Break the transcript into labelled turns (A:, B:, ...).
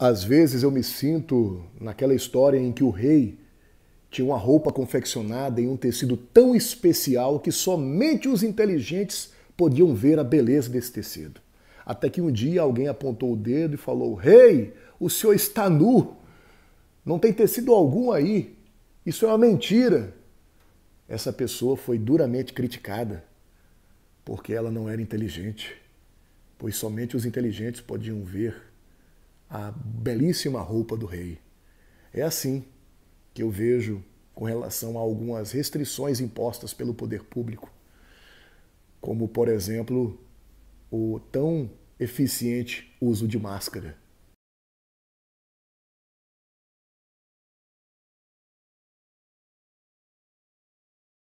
A: Às vezes eu me sinto naquela história em que o rei tinha uma roupa confeccionada em um tecido tão especial que somente os inteligentes podiam ver a beleza desse tecido. Até que um dia alguém apontou o dedo e falou: Rei, hey, o senhor está nu. Não tem tecido algum aí. Isso é uma mentira. Essa pessoa foi duramente criticada porque ela não era inteligente, pois somente os inteligentes podiam ver a belíssima roupa do rei. É assim que eu vejo com relação a algumas restrições impostas pelo poder público, como, por exemplo, o tão eficiente uso de máscara.